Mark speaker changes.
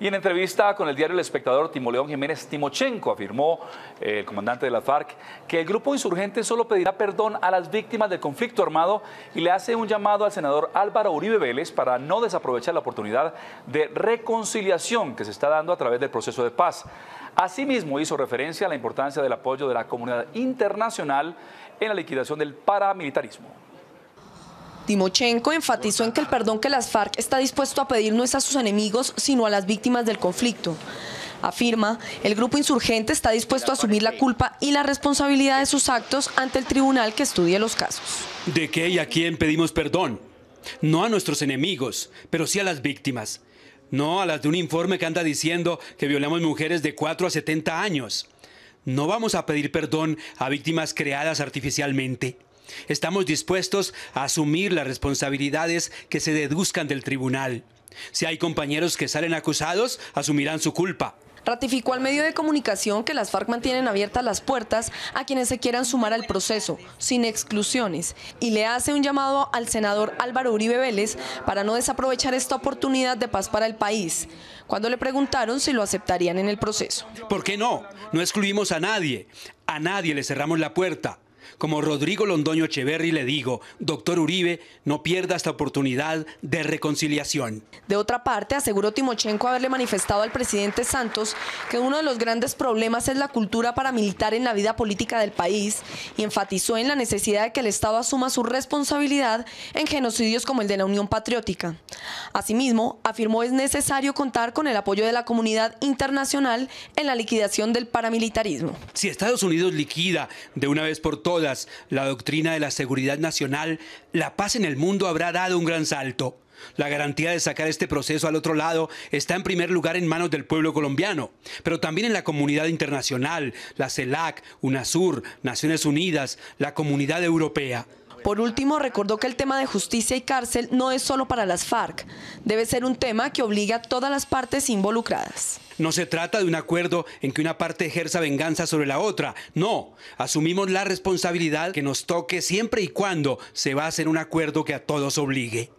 Speaker 1: Y en entrevista con el diario El Espectador, Timoleón Jiménez Timochenko afirmó, eh, el comandante de la FARC, que el grupo insurgente solo pedirá perdón a las víctimas del conflicto armado y le hace un llamado al senador Álvaro Uribe Vélez para no desaprovechar la oportunidad de reconciliación que se está dando a través del proceso de paz. Asimismo, hizo referencia a la importancia del apoyo de la comunidad internacional en la liquidación del paramilitarismo.
Speaker 2: Timochenko enfatizó en que el perdón que las FARC está dispuesto a pedir no es a sus enemigos, sino a las víctimas del conflicto. Afirma, el grupo insurgente está dispuesto a asumir la culpa y la responsabilidad de sus actos ante el tribunal que estudie los casos.
Speaker 3: ¿De qué y a quién pedimos perdón? No a nuestros enemigos, pero sí a las víctimas. No a las de un informe que anda diciendo que violamos mujeres de 4 a 70 años. No vamos a pedir perdón a víctimas creadas artificialmente. Estamos dispuestos a asumir las responsabilidades que se deduzcan del tribunal. Si hay compañeros que salen acusados, asumirán su culpa.
Speaker 2: Ratificó al medio de comunicación que las FARC mantienen abiertas las puertas a quienes se quieran sumar al proceso, sin exclusiones, y le hace un llamado al senador Álvaro Uribe Vélez para no desaprovechar esta oportunidad de paz para el país, cuando le preguntaron si lo aceptarían en el proceso.
Speaker 3: ¿Por qué no? No excluimos a nadie, a nadie le cerramos la puerta. Como Rodrigo Londoño Echeverri le digo, doctor Uribe, no pierda esta oportunidad de reconciliación.
Speaker 2: De otra parte, aseguró Timochenko haberle manifestado al presidente Santos que uno de los grandes problemas es la cultura paramilitar en la vida política del país y enfatizó en la necesidad de que el Estado asuma su responsabilidad en genocidios como el de la Unión Patriótica. Asimismo, afirmó es necesario contar con el apoyo de la comunidad internacional en la liquidación del paramilitarismo.
Speaker 3: Si Estados Unidos liquida de una vez por todas la doctrina de la seguridad nacional, la paz en el mundo habrá dado un gran salto. La garantía de sacar este proceso al otro lado está en primer lugar en manos del pueblo colombiano, pero también en la comunidad internacional, la CELAC, UNASUR, Naciones Unidas, la comunidad europea.
Speaker 2: Por último, recordó que el tema de justicia y cárcel no es solo para las FARC, debe ser un tema que obligue a todas las partes involucradas.
Speaker 3: No se trata de un acuerdo en que una parte ejerza venganza sobre la otra. No, asumimos la responsabilidad que nos toque siempre y cuando se va a un acuerdo que a todos obligue.